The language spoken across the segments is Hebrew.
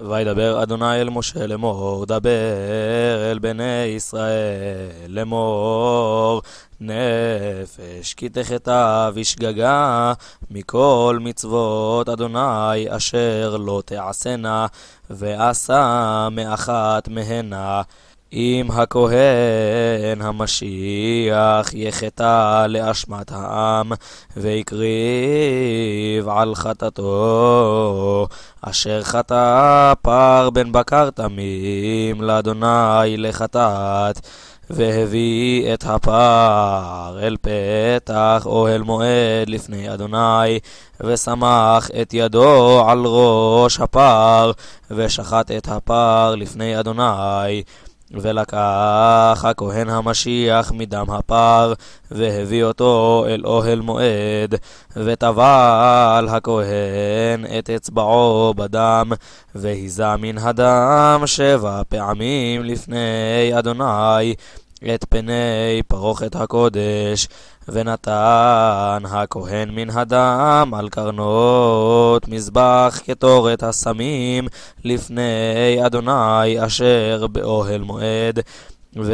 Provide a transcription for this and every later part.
וידבר אדוני אל משה לאמור, דבר אל בני ישראל לאמור, נפש כי תחטא ושגגה מכל מצוות אדוני אשר לא תעשנה, ועשה מאחת מהנה. אם הכהן המשיח יחטא לאשמת העם, והקריב על חטאתו, אשר חטא פר בן בקר תמים, לאדוני לחטאת. והביא את הפר אל פתח אוהל מועד לפני אדוני, ושמח את ידו על ראש הפר, ושחט את הפר לפני אדוני. ולקח הכהן המשיח מדם הפר, והביא אותו אל אוהל מועד, וטבל הכהן את אצבעו בדם, והיזה מן הדם שבע פעמים לפני אדוני, את פני פרוכת הקודש, ונתן הכהן מן הדם על קרנות מזבח כתורת הסמים לפני אדוני אשר באוהל מועד. ואת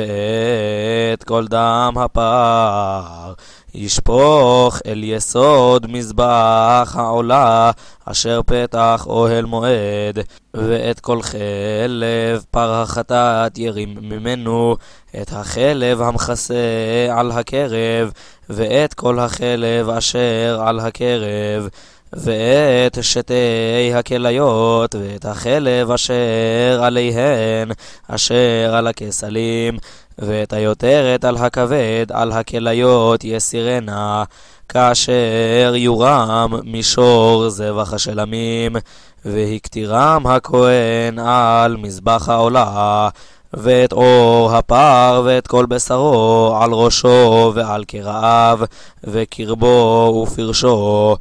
את כל דם הפר. ישפוך אל יסוד מזבח העולה, אשר פתח אוהל מועד, ואת כל חלב פר החטאת ירים ממנו, את החלב המכסה על הקרב, ואת כל החלב אשר על הקרב. ואת שתי הכליות, ואת החלב אשר עליהן, אשר על הכסלים, ואת היותרת על הכבד, על הכליות יסירנה, כאשר יורם מישור זבח השלמים, והקטירם הכהן על מזבח העולה. ואת אור הפר ואת כל בשרו על ראשו ועל קרעיו וקרבו ופרשו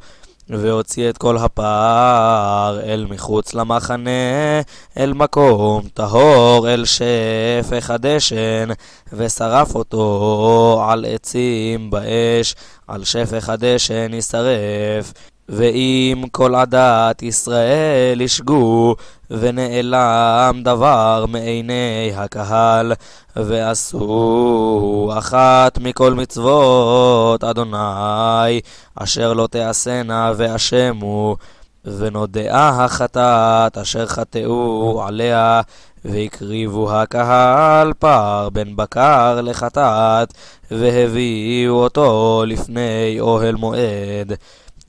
והוציא את כל הפער אל מחוץ למחנה, אל מקום טהור, אל שפך הדשן, ושרף אותו על עצים באש, על שפך הדשן ישרף. ואם כל עדת ישראל ישגו, ונעלם דבר מעיני הקהל, ועשו אחת מכל מצוות אדוני, אשר לא תעשינה ואשמו, ונודעה החטאת אשר חטאו עליה, והקריבו הקהל פר בן בקר לחטאת, והביאו אותו לפני אוהל מועד.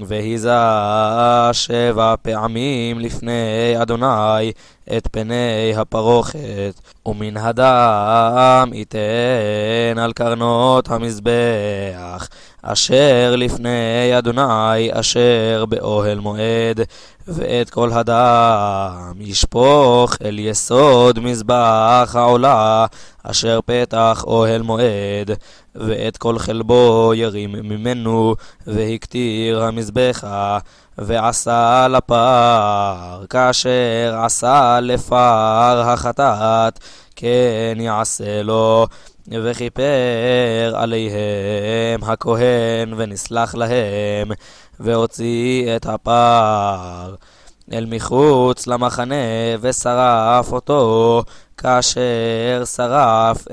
והיזה שבע פעמים לפני אדוני את פני הפרוכת, ומן הדם ייתן על קרנות המזבח, אשר לפני אדוני אשר באוהל מועד, ואת כל הדם ישפוך אל יסוד מזבח העולה, אשר פתח אוהל מועד, ואת כל חלבו ירים ממנו, והקטיר המזבחה, ועשה לפר, כאשר עשה לפר החטאת, כן יעשה לו. וכיפר עליהם הכהן ונסלח להם, והוציא את הפר אל מחוץ למחנה ושרף אותו, כאשר שרף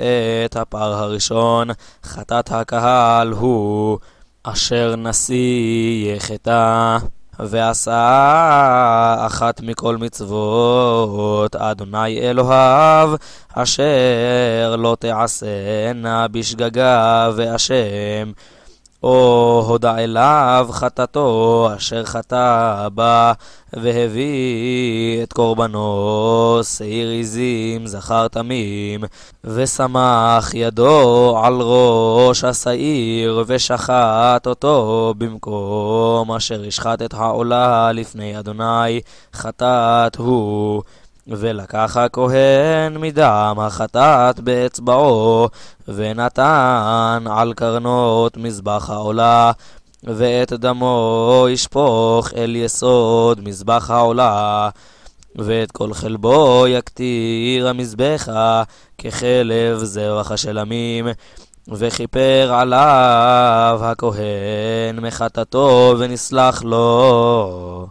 את הפר הראשון, חטאת הקהל הוא אשר נשיא יחטא. ועשה אחת מכל מצוות אדוני אלוהיו, אשר לא תעשנה בשגגה ואשם או הודע אליו חטאתו אשר חטא בה, והביא את קורבנו, שעיר עזים זכר תמים, ושמח ידו על ראש השעיר, ושחט אותו במקום אשר השחט את העולה לפני אדוני, חטאת הוא. ולקח הכהן מדם החטאת באצבעו, ונתן על קרנות מזבח העולה, ואת דמו ישפוך אל יסוד מזבח העולה. ואת כל חלבו יקטיר המזבחה כחלב זרח השלמים, וכיפר עליו הכהן מחטאתו ונסלח לו.